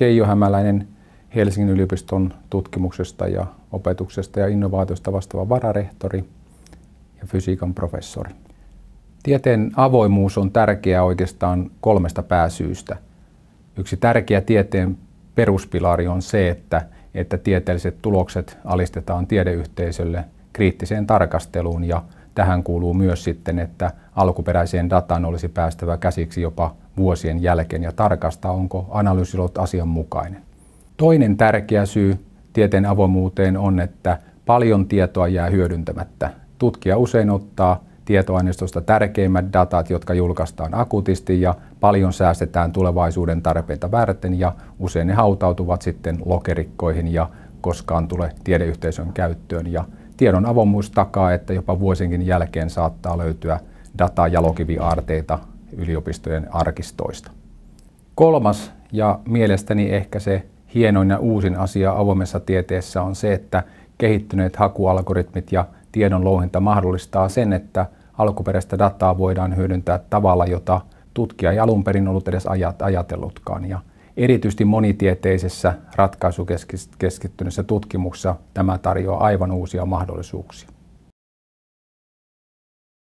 Keijo Hämäläinen Helsingin yliopiston tutkimuksesta ja opetuksesta ja innovaatiosta vastaava vararehtori ja fysiikan professori. Tieteen avoimuus on tärkeää oikeastaan kolmesta pääsyystä. Yksi tärkeä tieteen peruspilari on se, että, että tieteelliset tulokset alistetaan tiedeyhteisölle kriittiseen tarkasteluun ja tähän kuuluu myös sitten, että alkuperäiseen dataan olisi päästävä käsiksi jopa vuosien jälkeen ja tarkastaa, onko analyysi ollut asianmukainen. Toinen tärkeä syy tieteen avoimuuteen on, että paljon tietoa jää hyödyntämättä. Tutkija usein ottaa tietoaineistosta tärkeimmät datat, jotka julkaistaan akutisti ja paljon säästetään tulevaisuuden tarpeita varten ja usein ne hautautuvat sitten lokerikkoihin ja koskaan tule tiedeyhteisön käyttöön. Ja tiedon avoimuus takaa, että jopa vuosinkin jälkeen saattaa löytyä data- ja logiviaarteita yliopistojen arkistoista. Kolmas ja mielestäni ehkä se hienoin ja uusin asia avoimessa tieteessä on se, että kehittyneet hakualgoritmit ja tiedon louhinta mahdollistaa sen, että alkuperäistä dataa voidaan hyödyntää tavalla, jota tutkija ei alun perin ollut edes ajatellutkaan. Ja erityisesti monitieteisessä ratkaisukeskittyneessä tutkimuksessa tämä tarjoaa aivan uusia mahdollisuuksia.